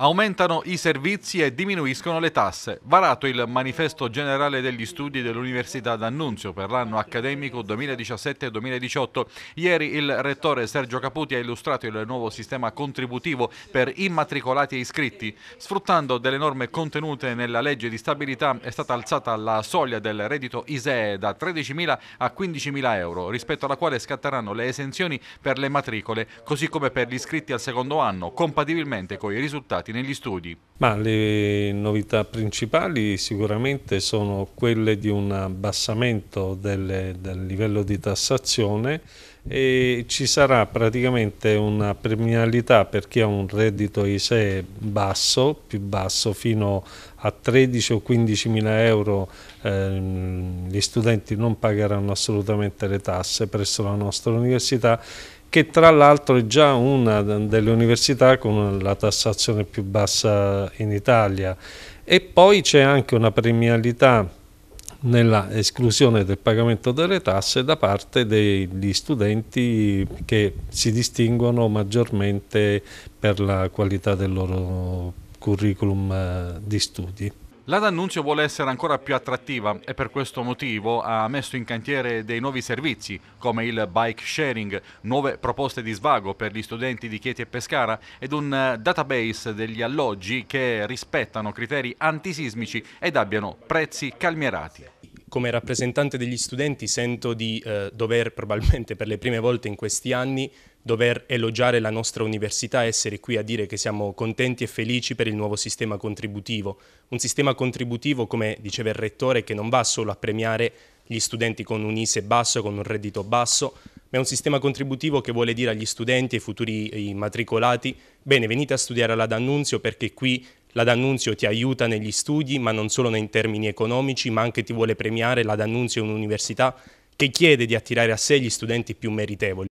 Aumentano i servizi e diminuiscono le tasse. Varato il manifesto generale degli studi dell'Università d'Annunzio per l'anno accademico 2017-2018. Ieri il rettore Sergio Caputi ha illustrato il nuovo sistema contributivo per immatricolati e iscritti. Sfruttando delle norme contenute nella legge di stabilità è stata alzata la soglia del reddito ISEE da 13.000 a 15.000 euro, rispetto alla quale scatteranno le esenzioni per le matricole, così come per gli iscritti al secondo anno, compatibilmente con i risultati impiegati negli studi? Ma le novità principali sicuramente sono quelle di un abbassamento delle, del livello di tassazione e ci sarà praticamente una premialità per chi ha un reddito ISE basso, più basso fino a 13 o 15 mila euro ehm, gli studenti non pagheranno assolutamente le tasse presso la nostra università che tra l'altro è già una delle università con la tassazione più bassa in Italia. E poi c'è anche una premialità nella esclusione del pagamento delle tasse da parte degli studenti che si distinguono maggiormente per la qualità del loro curriculum eh, di studi. La D'Annunzio vuole essere ancora più attrattiva e per questo motivo ha messo in cantiere dei nuovi servizi come il bike sharing, nuove proposte di svago per gli studenti di Chieti e Pescara ed un eh, database degli alloggi che rispettano criteri antisismici ed abbiano prezzi calmierati come rappresentante degli studenti sento di eh, dover, probabilmente per le prime volte in questi anni, dover elogiare la nostra università, essere qui a dire che siamo contenti e felici per il nuovo sistema contributivo. Un sistema contributivo, come diceva il rettore, che non va solo a premiare gli studenti con un ISE basso, con un reddito basso, ma è un sistema contributivo che vuole dire agli studenti e ai futuri eh, immatricolati bene venite a studiare alla D'Annunzio perché qui la D'Annunzio ti aiuta negli studi, ma non solo in termini economici, ma anche ti vuole premiare. La D'Annunzio è un'università che chiede di attirare a sé gli studenti più meritevoli.